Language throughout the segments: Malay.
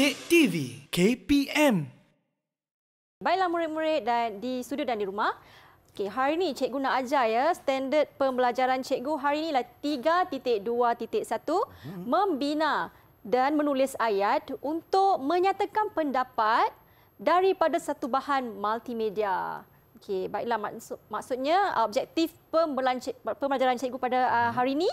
Update TV KPM. Baiklah murid-murid dan di studio dan di rumah. Okey, hari ini cikgu nak ajar ya. Standard pembelajaran cikgu hari ini inilah 3.2.1 membina dan menulis ayat untuk menyatakan pendapat daripada satu bahan multimedia. Okey, baiklah maksudnya objektif pembelajaran cikgu pada uh, hari ini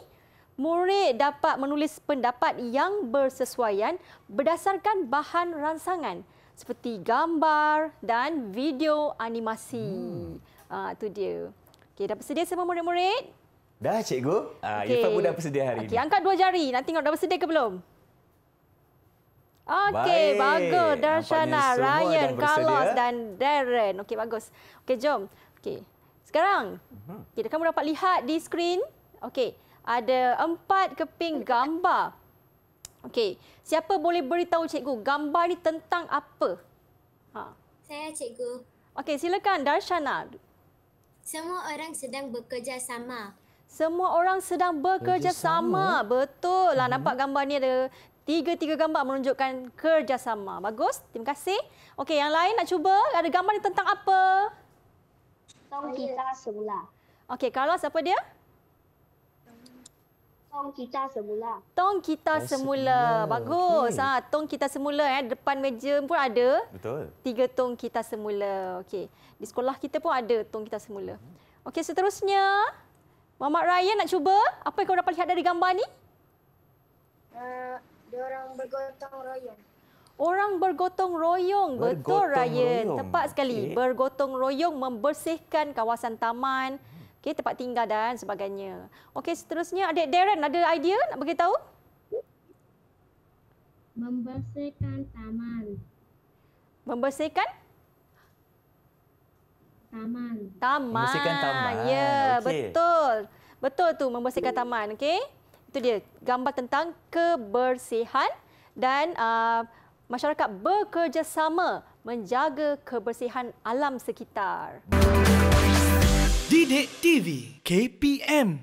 murid dapat menulis pendapat yang bersesuaian berdasarkan bahan ransangan seperti gambar dan video animasi. Hmm. Ha, ah, tu dia. Okay, dah bersedia semua murid-murid? Dah, cikgu. Ah, okay. Irfan pun dah bersedia hari okay, ini. angkat dua jari. Nak tengok dah bersedia ke belum? Okey, bagus. Darshana, Ryan, Carlos dan Darren. Okey, bagus. Okey, jom. Okey. Sekarang, mhm. kita okay, kamu dapat lihat di skrin. Okey ada empat keping gambar. Okey, siapa boleh beritahu cikgu gambar ni tentang apa? Ha. Saya cikgu. Okey, silakan Darshana. Semua orang sedang bekerjasama. Semua orang sedang bekerja sama, Betul. Lah mhm. nampak gambar ni ada tiga-tiga gambar menunjukkan kerjasama. Bagus. Terima kasih. Okey, yang lain nak cuba ada gambar ni tentang apa? Tong kita sebelah. Okey, kalau siapa dia? tong kita semula. Tong kita oh, semula. semula. Bagus. Okay. Ha, tong kita semula eh depan meja pun ada. Betul. Tiga tong kita semula. Okey. Di sekolah kita pun ada tong kita semula. Okey, seterusnya Mama Ryan nak cuba apa yang kau dapat lihat dari gambar ni? Uh, dia orang bergotong royong. Orang bergotong royong. Bergotong Betul Ryan. Royong. Tepat sekali. Okay. Bergotong royong membersihkan kawasan taman. Hmm okey tempat tinggal dan sebagainya. Okey seterusnya adik Darren ada idea nak bagi tahu? Membersihkan taman. Membersihkan taman. Taman. taman. Ya, okay. betul. Betul tu membersihkan taman, okey. Itu dia gambar tentang kebersihan dan uh, masyarakat bekerjasama menjaga kebersihan alam sekitar. KPM.